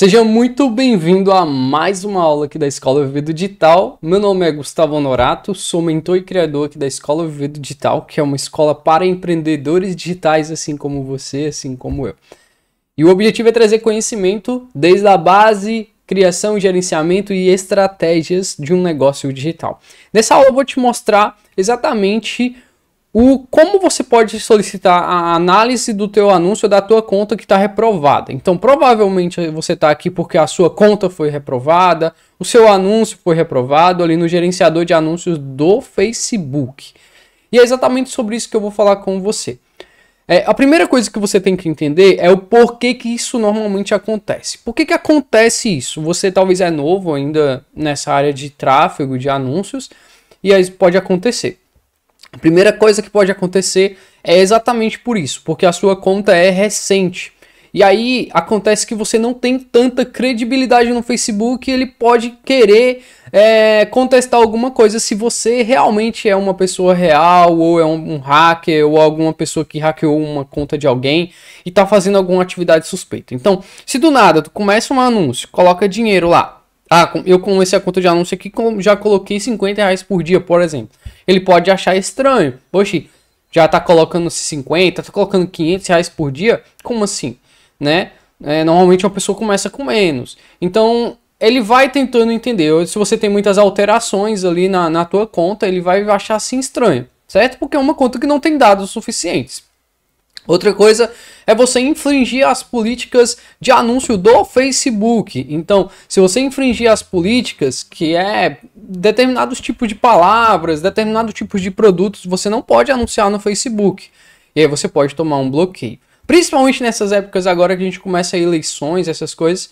Seja muito bem-vindo a mais uma aula aqui da Escola do Digital. Meu nome é Gustavo Honorato, sou mentor e criador aqui da Escola do Digital, que é uma escola para empreendedores digitais, assim como você, assim como eu. E o objetivo é trazer conhecimento desde a base, criação, gerenciamento e estratégias de um negócio digital. Nessa aula eu vou te mostrar exatamente o como você pode solicitar a análise do teu anúncio da tua conta que está reprovada. Então, provavelmente você está aqui porque a sua conta foi reprovada, o seu anúncio foi reprovado ali no gerenciador de anúncios do Facebook. E é exatamente sobre isso que eu vou falar com você. É, a primeira coisa que você tem que entender é o porquê que isso normalmente acontece. Por que, que acontece isso? Você talvez é novo ainda nessa área de tráfego, de anúncios, e aí pode acontecer. A primeira coisa que pode acontecer é exatamente por isso, porque a sua conta é recente. E aí acontece que você não tem tanta credibilidade no Facebook, ele pode querer é, contestar alguma coisa se você realmente é uma pessoa real, ou é um, um, hacker, ou alguma pessoa que hackeou uma conta de alguém e está fazendo alguma atividade suspeita. Então, se do nada tu começa um anúncio, coloca dinheiro lá, ah, eu comecei a conta de anúncio aqui, já coloquei 50 reais por dia, por exemplo. Ele pode achar estranho. Poxa, já tá colocando 50, tá colocando 500 reais por dia? Como assim? Né? É, normalmente uma pessoa começa com menos. Então, ele vai tentando entender. Se você tem muitas alterações ali na, na tua conta, ele vai achar assim estranho. Certo? Porque é uma conta que não tem dados suficientes. Outra coisa é você infringir as políticas de anúncio do Facebook. Então, se você infringir as políticas, que é determinados tipos de palavras, determinados tipos de produtos, você não pode anunciar no Facebook. E aí você pode tomar um bloqueio. Principalmente nessas épocas agora que a gente começa eleições, essas coisas.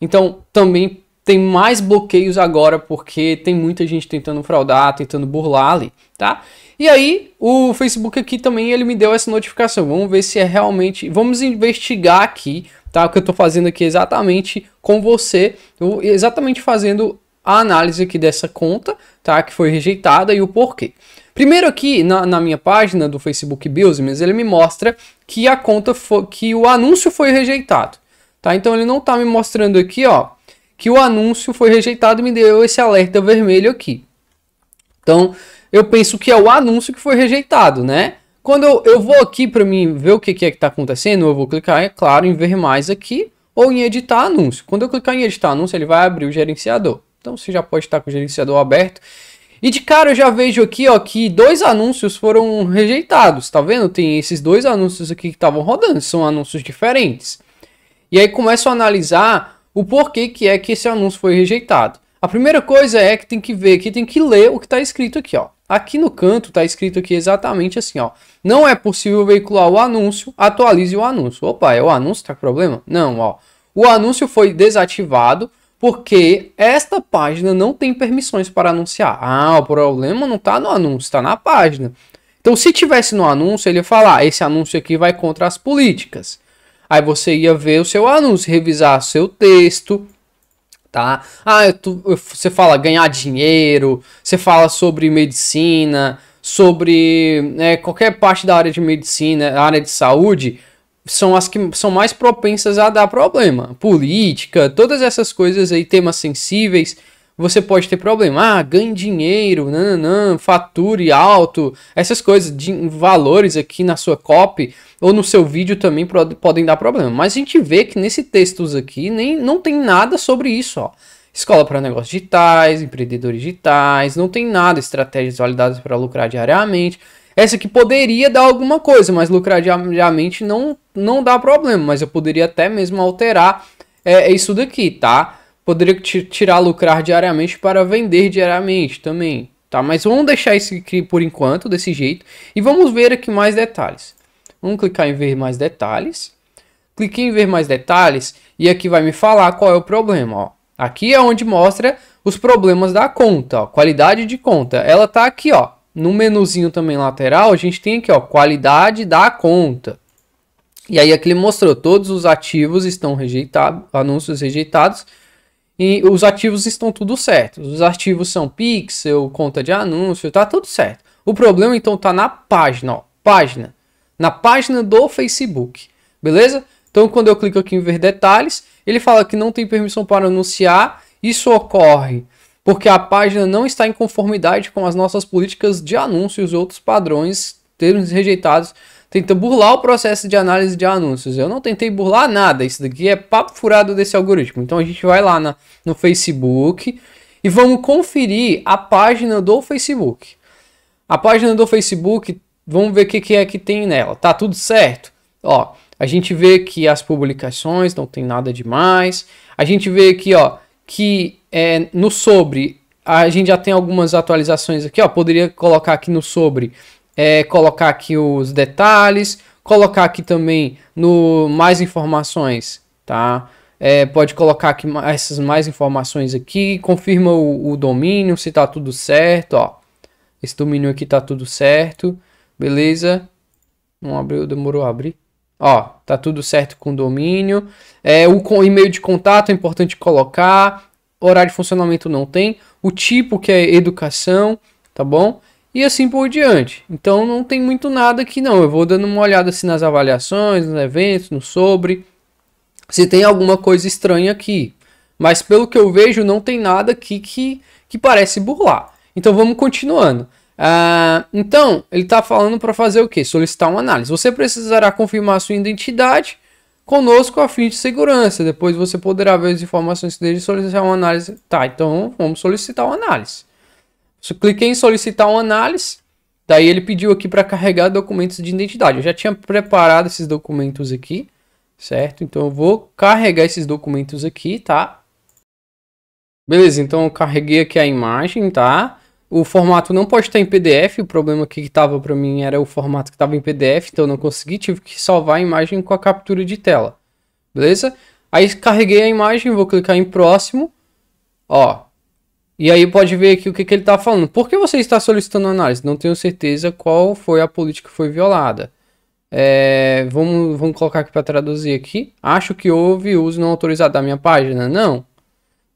Então, também tem mais bloqueios agora porque tem muita gente tentando fraudar, tentando burlar ali, tá? E aí, o Facebook aqui também ele me deu essa notificação. Vamos ver se é realmente, vamos investigar aqui, tá? O que eu tô fazendo aqui exatamente com você, eu exatamente fazendo a análise aqui dessa conta, tá? Que foi rejeitada e o porquê. Primeiro aqui na, na minha página do Facebook Business, ele me mostra que a conta foi, que o anúncio foi rejeitado, tá? Então ele não tá me mostrando aqui, ó, que o anúncio foi rejeitado e me deu esse alerta vermelho aqui. Então, eu penso que é o anúncio que foi rejeitado, né? Quando eu, eu vou aqui para mim ver o que, que é que está acontecendo, eu vou clicar, é claro, em ver mais aqui ou em editar anúncio. Quando eu clicar em editar anúncio, ele vai abrir o gerenciador. Então, você já pode estar com o gerenciador aberto. E de cara eu já vejo aqui ó, que dois anúncios foram rejeitados, tá vendo? Tem esses dois anúncios aqui que estavam rodando, são anúncios diferentes. E aí começo a analisar o porquê que é que esse anúncio foi rejeitado. A primeira coisa é que tem que ver aqui, tem que ler o que está escrito aqui, ó. Aqui no canto está escrito aqui exatamente assim, ó. Não é possível veicular o anúncio, atualize o anúncio. Opa, é o anúncio tá com problema? Não, ó. O anúncio foi desativado porque esta página não tem permissões para anunciar. Ah, o problema não está no anúncio, está na página. Então, se tivesse no anúncio, ele ia falar: ah, esse anúncio aqui vai contra as políticas. Aí você ia ver o seu anúncio, revisar seu texto, tá? Ah, eu, tu, eu, você fala ganhar dinheiro, você fala sobre medicina, sobre né, qualquer parte da área de medicina, área de saúde, são as que são mais propensas a dar problema. Política, todas essas coisas aí, temas sensíveis, você pode ter problema. Ah, ganhe dinheiro, não, fature alto, essas coisas, de valores aqui na sua copy ou no seu vídeo também podem dar problema. Mas a gente vê que nesse textos aqui nem, não tem nada sobre isso, ó. Escola para negócios digitais, empreendedores digitais, não tem nada, estratégias validadas para lucrar diariamente. Essa aqui poderia dar alguma coisa, mas lucrar diariamente não, não dá problema. Mas eu poderia até mesmo alterar é, é isso daqui, tá? Poderia tirar lucrar diariamente para vender diariamente também, tá? Mas vamos deixar isso aqui por enquanto, desse jeito. E vamos ver aqui mais detalhes. Vamos clicar em ver mais detalhes. Cliquei em ver mais detalhes e aqui vai me falar qual é o problema. Ó. Aqui é onde mostra os problemas da conta, ó, qualidade de conta. Ela está aqui, ó, no menuzinho também lateral, a gente tem aqui, ó, qualidade da conta. E aí aqui ele mostrou, todos os ativos estão rejeitados, anúncios rejeitados, e os ativos estão tudo certo. Os ativos são pixel, conta de anúncio, tá tudo certo. O problema então tá na página, ó, página na página do Facebook, beleza? Então, quando eu clico aqui em ver detalhes, ele fala que não tem permissão para anunciar. Isso ocorre porque a página não está em conformidade com as nossas políticas de anúncios e outros padrões, termos rejeitados. Tenta burlar o processo de análise de anúncios. Eu não tentei burlar nada. Isso daqui é papo furado desse algoritmo. Então a gente vai lá na, no Facebook e vamos conferir a página do Facebook. A página do Facebook vamos ver o que, que é que tem nela. Tá tudo certo? Ó, a gente vê que as publicações não tem nada demais. A gente vê aqui, ó, que é, no sobre a gente já tem algumas atualizações aqui, ó. Poderia colocar aqui no sobre, é, colocar aqui os detalhes, colocar aqui também no mais informações, tá? É, pode colocar aqui essas mais informações aqui, confirma o, o domínio se tá tudo certo, ó. Esse domínio aqui tá tudo certo. Beleza? Não abriu, demorou a abrir. Ó, tá tudo certo com o domínio. É, o e-mail de contato é importante colocar. Horário de funcionamento não tem. O tipo que é educação, tá bom? E assim por diante. Então não tem muito nada aqui não. Eu vou dando uma olhada assim nas avaliações, nos eventos, no sobre. Se tem alguma coisa estranha aqui. Mas pelo que eu vejo, não tem nada aqui que, que parece burlar. Então vamos continuando. Ah, então, ele está falando para fazer o que? Solicitar uma análise. Você precisará confirmar sua identidade conosco a fim de segurança. Depois você poderá ver as informações dele e solicitar uma análise. Tá, então vamos solicitar uma análise. Eu cliquei em solicitar uma análise. Daí ele pediu aqui para carregar documentos de identidade. Eu já tinha preparado esses documentos aqui, certo? Então eu vou carregar esses documentos aqui, tá? Beleza, então eu carreguei aqui a imagem, tá? O formato não pode estar em PDF, o problema que estava para mim era o formato que estava em PDF, então eu não consegui, tive que salvar a imagem com a captura de tela. Beleza? Aí carreguei a imagem, vou clicar em próximo. Ó. E aí pode ver aqui o que, que ele está falando. Por que você está solicitando análise? Não tenho certeza qual foi a política que foi violada. É, vamos, vamos colocar aqui para traduzir aqui. Acho que houve uso não autorizado da minha página. Não.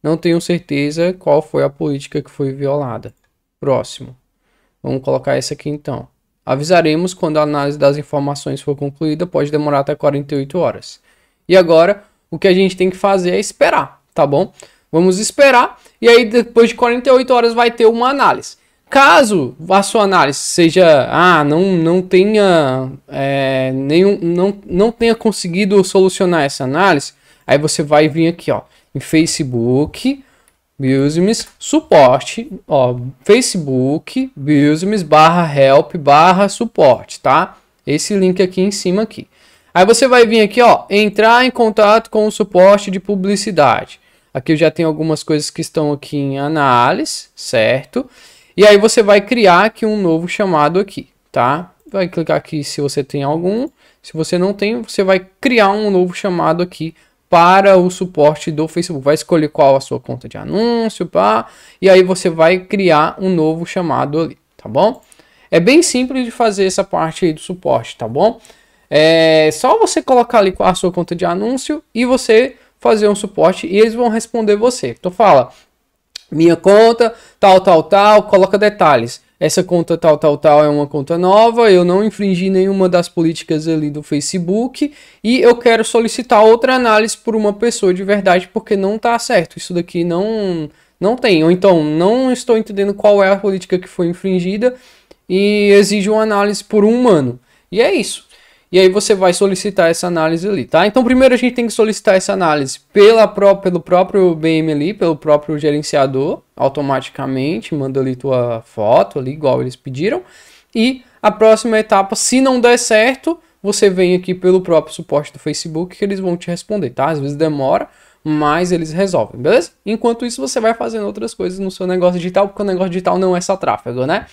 Não tenho certeza qual foi a política que foi violada próximo. Vamos colocar esse aqui então. Avisaremos quando a análise das informações for concluída, pode demorar até 48 horas. E agora, o que a gente tem que fazer é esperar, tá bom? Vamos esperar e aí depois de 48 horas vai ter uma análise. Caso a sua análise seja, ah, não, não tenha é, nenhum, não, não tenha conseguido solucionar essa análise, aí você vai vir aqui, ó, em Facebook, Business, suporte, ó, Facebook, Business, barra help, barra suporte, tá? Esse link aqui em cima aqui. Aí você vai vir aqui, ó, entrar em contato com o suporte de publicidade. Aqui eu já tenho algumas coisas que estão aqui em análise, certo? E aí você vai criar aqui um novo chamado aqui, tá? Vai clicar aqui se você tem algum. Se você não tem, você vai criar um novo chamado aqui para o suporte do Facebook. Vai escolher qual a sua conta de anúncio, pá, e aí você vai criar um novo chamado ali, tá bom? É bem simples de fazer essa parte do suporte, tá bom? É só você colocar ali qual a sua conta de anúncio e você fazer um suporte e eles vão responder você. Então fala, minha conta, tal, tal, tal, coloca detalhes essa conta tal, tal, tal é uma conta nova, eu não infringi nenhuma das políticas ali do Facebook e eu quero solicitar outra análise por uma pessoa de verdade porque não está certo. Isso daqui não não tem. Ou então, não estou entendendo qual é a política que foi infringida e exijo uma análise por um humano. E é isso. E aí você vai solicitar essa análise ali, tá? Então primeiro a gente tem que solicitar essa análise pela pró pelo próprio BM ali, pelo próprio gerenciador, automaticamente, manda ali tua foto ali, igual eles pediram. E a próxima etapa, se não der certo, você vem aqui pelo próprio suporte do Facebook que eles vão te responder, tá? Às vezes demora, mas eles resolvem, beleza? Enquanto isso, você vai fazendo outras coisas no seu negócio digital, porque o negócio digital não é só tráfego, né?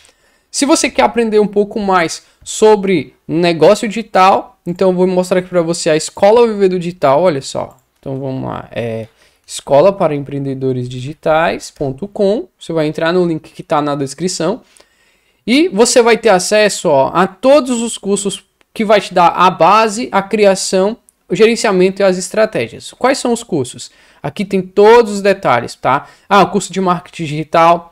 Se você quer aprender um pouco mais sobre negócio digital, então eu vou mostrar aqui para você a Escola Viver do Digital, olha só. Então vamos lá, é escola para empreendedores digitais.com. Você vai entrar no link que está na descrição e você vai ter acesso ó, a todos os cursos que vai te dar a base, a criação, o gerenciamento e as estratégias. Quais são os cursos? Aqui tem todos os detalhes, tá? Ah, o curso de marketing digital,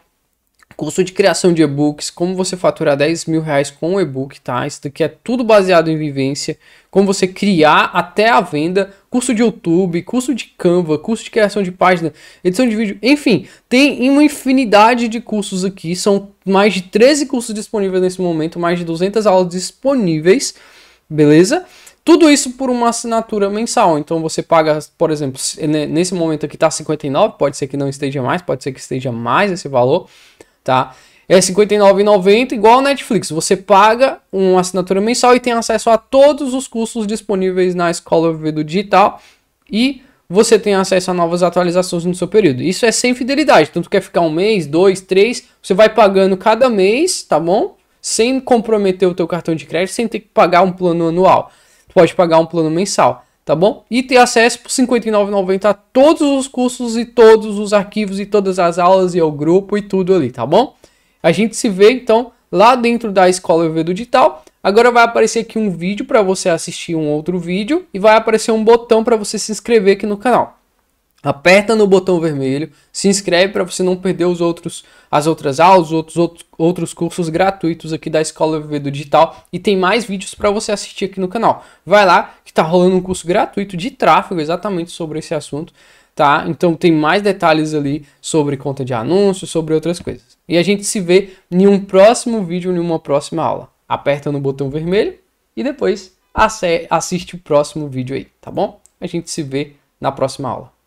curso de criação de e-books, como você faturar 10 mil reais com um e-book, tá? Isso daqui é tudo baseado em vivência, como você criar até a venda, curso de YouTube, curso de Canva, curso de criação de página, edição de vídeo, enfim, tem uma infinidade de cursos aqui, são mais de 13 cursos disponíveis nesse momento, mais de 200 aulas disponíveis, beleza? Tudo isso por uma assinatura mensal. Então você paga, por exemplo, né, nesse momento aqui está 59, pode ser que não esteja mais, pode ser que esteja mais esse valor tá? É R$59,90, igual ao Netflix. Você paga uma assinatura mensal e tem acesso a todos os cursos disponíveis na Escola Vivedo Digital e você tem acesso a novas atualizações no seu período. Isso é sem fidelidade. Tanto quer ficar um mês, dois, três, você vai pagando cada mês, tá bom? Sem comprometer o teu cartão de crédito, sem ter que pagar um plano anual. Tu pode pagar um plano mensal tá bom? E ter acesso por R$ 59,90 a todos os cursos e todos os arquivos e todas as aulas e ao grupo e tudo ali, tá bom? A gente se vê então lá dentro da Escola do Digital. Agora vai aparecer aqui um vídeo para você assistir um outro vídeo e vai aparecer um botão para você se inscrever aqui no canal aperta no botão vermelho, se inscreve para você não perder os outros, as outras aulas, os outros, outros, outros cursos gratuitos aqui da Escola Viver do Digital e tem mais vídeos para você assistir aqui no canal. Vai lá que está rolando um curso gratuito de tráfego exatamente sobre esse assunto, tá? Então tem mais detalhes ali sobre conta de anúncios, sobre outras coisas. E a gente se vê em um próximo vídeo, em uma próxima aula. Aperta no botão vermelho e depois assiste o próximo vídeo aí, tá bom? A gente se vê na próxima aula.